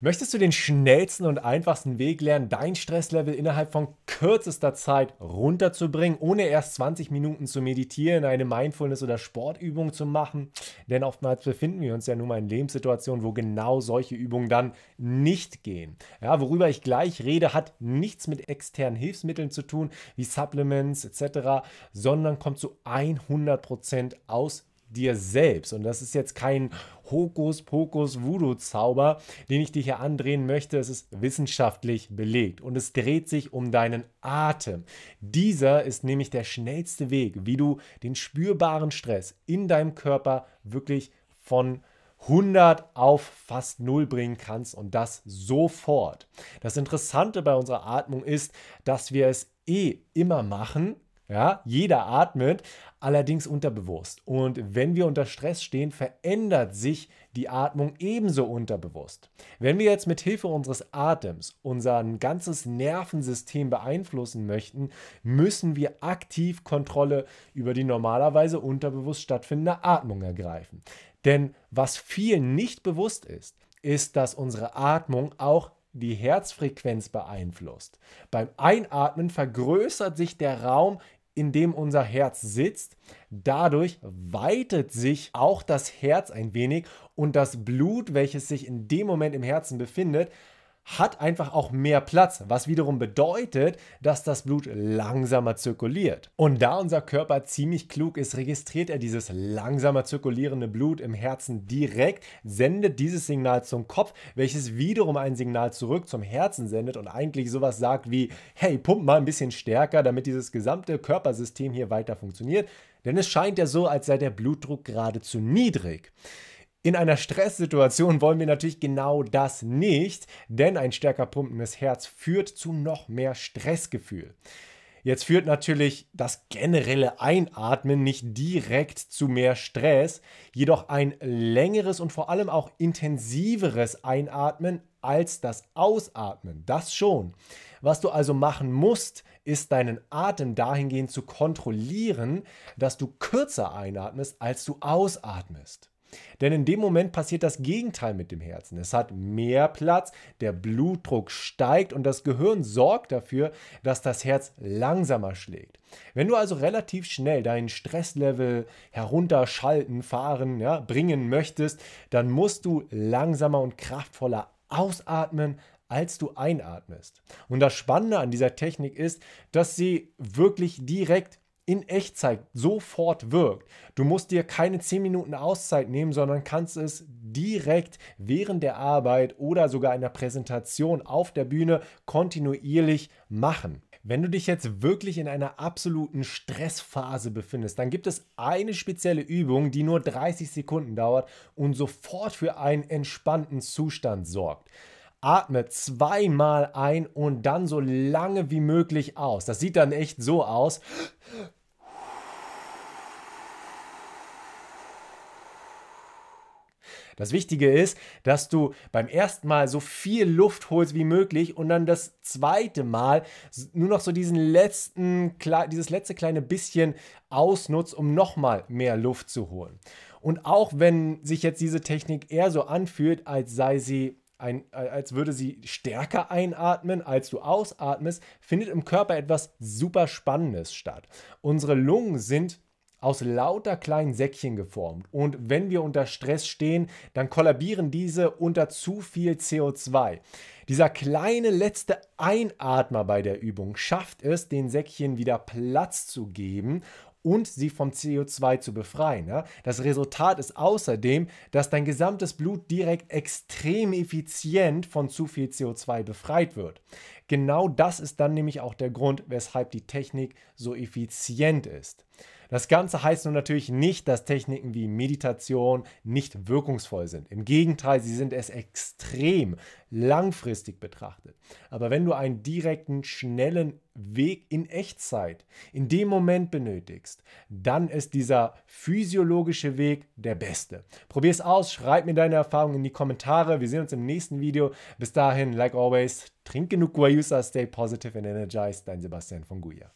Möchtest du den schnellsten und einfachsten Weg lernen, dein Stresslevel innerhalb von kürzester Zeit runterzubringen, ohne erst 20 Minuten zu meditieren, eine Mindfulness- oder Sportübung zu machen? Denn oftmals befinden wir uns ja nun mal in Lebenssituationen, wo genau solche Übungen dann nicht gehen. Ja, worüber ich gleich rede, hat nichts mit externen Hilfsmitteln zu tun, wie Supplements etc., sondern kommt zu 100% Prozent aus dir selbst. Und das ist jetzt kein Hokus-Pokus-Voodoo-Zauber, den ich dir hier andrehen möchte. Es ist wissenschaftlich belegt und es dreht sich um deinen Atem. Dieser ist nämlich der schnellste Weg, wie du den spürbaren Stress in deinem Körper wirklich von 100 auf fast 0 bringen kannst und das sofort. Das Interessante bei unserer Atmung ist, dass wir es eh immer machen, ja, jeder atmet, allerdings unterbewusst. Und wenn wir unter Stress stehen, verändert sich die Atmung ebenso unterbewusst. Wenn wir jetzt mit Hilfe unseres Atems unser ganzes Nervensystem beeinflussen möchten, müssen wir aktiv Kontrolle über die normalerweise unterbewusst stattfindende Atmung ergreifen. Denn was vielen nicht bewusst ist, ist, dass unsere Atmung auch die Herzfrequenz beeinflusst. Beim Einatmen vergrößert sich der Raum, in dem unser Herz sitzt. Dadurch weitet sich auch das Herz ein wenig und das Blut, welches sich in dem Moment im Herzen befindet, hat einfach auch mehr Platz, was wiederum bedeutet, dass das Blut langsamer zirkuliert. Und da unser Körper ziemlich klug ist, registriert er dieses langsamer zirkulierende Blut im Herzen direkt, sendet dieses Signal zum Kopf, welches wiederum ein Signal zurück zum Herzen sendet und eigentlich sowas sagt wie, hey, pump mal ein bisschen stärker, damit dieses gesamte Körpersystem hier weiter funktioniert. Denn es scheint ja so, als sei der Blutdruck geradezu niedrig. In einer Stresssituation wollen wir natürlich genau das nicht, denn ein stärker pumpendes Herz führt zu noch mehr Stressgefühl. Jetzt führt natürlich das generelle Einatmen nicht direkt zu mehr Stress, jedoch ein längeres und vor allem auch intensiveres Einatmen als das Ausatmen. Das schon. Was du also machen musst, ist deinen Atem dahingehend zu kontrollieren, dass du kürzer einatmest, als du ausatmest. Denn in dem Moment passiert das Gegenteil mit dem Herzen. Es hat mehr Platz, der Blutdruck steigt und das Gehirn sorgt dafür, dass das Herz langsamer schlägt. Wenn du also relativ schnell deinen Stresslevel herunterschalten, fahren, ja, bringen möchtest, dann musst du langsamer und kraftvoller ausatmen, als du einatmest. Und das Spannende an dieser Technik ist, dass sie wirklich direkt in Echtzeit sofort wirkt. Du musst dir keine 10 Minuten Auszeit nehmen, sondern kannst es direkt während der Arbeit oder sogar in der Präsentation auf der Bühne kontinuierlich machen. Wenn du dich jetzt wirklich in einer absoluten Stressphase befindest, dann gibt es eine spezielle Übung, die nur 30 Sekunden dauert und sofort für einen entspannten Zustand sorgt. Atme zweimal ein und dann so lange wie möglich aus. Das sieht dann echt so aus. Das Wichtige ist, dass du beim ersten Mal so viel Luft holst wie möglich und dann das zweite Mal nur noch so diesen letzten, dieses letzte kleine bisschen ausnutzt, um nochmal mehr Luft zu holen. Und auch wenn sich jetzt diese Technik eher so anfühlt, als sei sie ein, als würde sie stärker einatmen, als du ausatmest, findet im Körper etwas super Spannendes statt. Unsere Lungen sind aus lauter kleinen Säckchen geformt. Und wenn wir unter Stress stehen, dann kollabieren diese unter zu viel CO2. Dieser kleine letzte Einatmer bei der Übung schafft es, den Säckchen wieder Platz zu geben und sie vom CO2 zu befreien. Das Resultat ist außerdem, dass dein gesamtes Blut direkt extrem effizient von zu viel CO2 befreit wird. Genau das ist dann nämlich auch der Grund, weshalb die Technik so effizient ist. Das Ganze heißt nun natürlich nicht, dass Techniken wie Meditation nicht wirkungsvoll sind. Im Gegenteil, sie sind es extrem langfristig betrachtet. Aber wenn du einen direkten, schnellen Weg in Echtzeit in dem Moment benötigst, dann ist dieser physiologische Weg der beste. Probier es aus, schreib mir deine Erfahrungen in die Kommentare. Wir sehen uns im nächsten Video. Bis dahin, like always, trink genug Guayusa, stay positive and energized. Dein Sebastian von Guya.